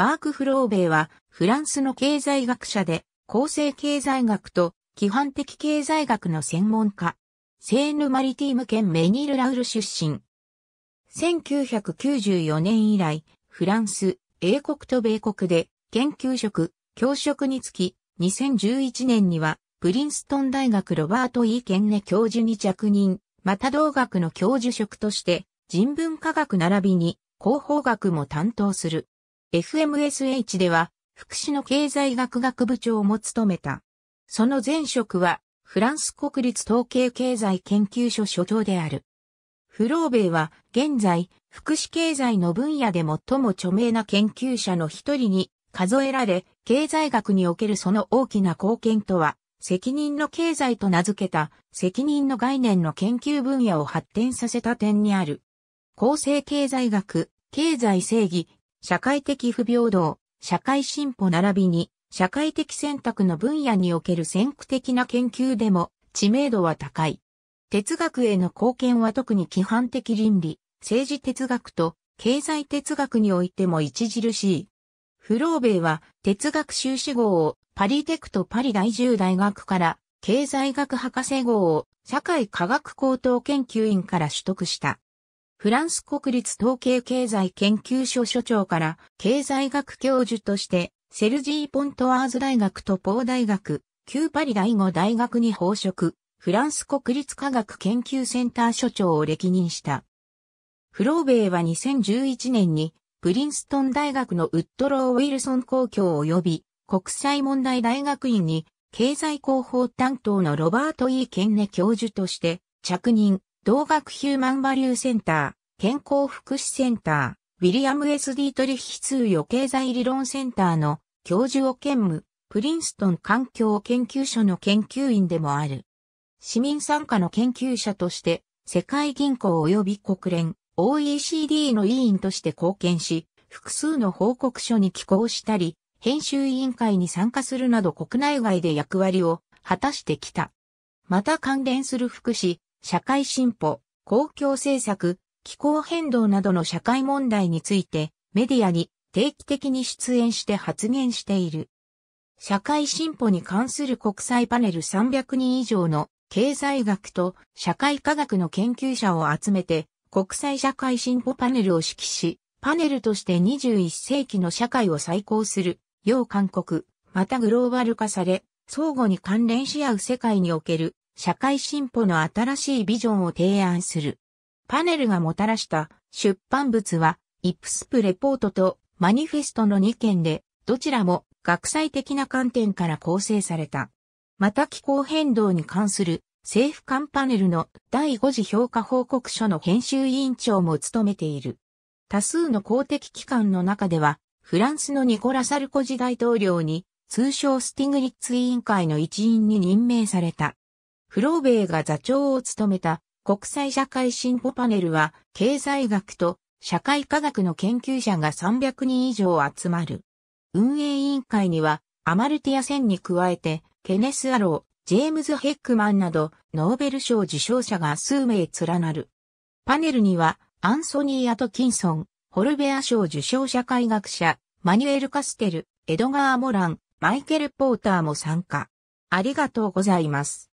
マーク・フローベイは、フランスの経済学者で、構成経済学と規範的経済学の専門家。セーヌ・マリティム県メニル・ラウル出身。1994年以来、フランス、英国と米国で研究職、教職につき、2011年には、プリンストン大学ロバート・イー・ケンネ教授に着任、また同学の教授職として、人文科学並びに広報学も担当する。FMSH では、福祉の経済学学部長も務めた。その前職は、フランス国立統計経済研究所所長である。フローベイは、現在、福祉経済の分野で最も著名な研究者の一人に数えられ、経済学におけるその大きな貢献とは、責任の経済と名付けた責任の概念の研究分野を発展させた点にある。厚生経済学、経済正義、社会的不平等、社会進歩並びに、社会的選択の分野における先駆的な研究でも知名度は高い。哲学への貢献は特に規範的倫理、政治哲学と経済哲学においても著しい。フローベイは哲学修士号をパリテクトパリ第10大学から経済学博士号を社会科学高等研究院から取得した。フランス国立統計経済研究所所長から経済学教授としてセルジー・ポントワーズ大学とポー大学、旧パリ第五大学に報職、フランス国立科学研究センター所長を歴任した。フローベイは2011年にプリンストン大学のウッドロー・ウィルソン公共及び国際問題大学院に経済広報担当のロバート・イー・ケンネ教授として着任、同学ヒューマンバリューセンター、健康福祉センター、ウィリアム・ S・ ディートリヒ通予経済理論センターの教授を兼務、プリンストン環境研究所の研究員でもある。市民参加の研究者として、世界銀行及び国連、OECD の委員として貢献し、複数の報告書に寄稿したり、編集委員会に参加するなど国内外で役割を果たしてきた。また関連する福祉、社会進歩、公共政策、気候変動などの社会問題についてメディアに定期的に出演して発言している。社会進歩に関する国際パネル300人以上の経済学と社会科学の研究者を集めて国際社会進歩パネルを指揮し、パネルとして21世紀の社会を再興する、要勧告、またグローバル化され、相互に関連し合う世界における社会進歩の新しいビジョンを提案する。パネルがもたらした出版物は、イプスプレポートとマニフェストの2件で、どちらも学際的な観点から構成された。また気候変動に関する政府間パネルの第5次評価報告書の編集委員長も務めている。多数の公的機関の中では、フランスのニコラ・サルコジ大統領に通称スティグリッツ委員会の一員に任命された。フローベイが座長を務めた国際社会進歩パネルは経済学と社会科学の研究者が300人以上集まる。運営委員会にはアマルティアセンに加えてケネス・アロー、ジェームズ・ヘックマンなどノーベル賞受賞者が数名連なる。パネルにはアンソニー・アトキンソン、ホルベア賞受賞社会学者、マニュエル・カステル、エドガー・モラン、マイケル・ポーターも参加。ありがとうございます。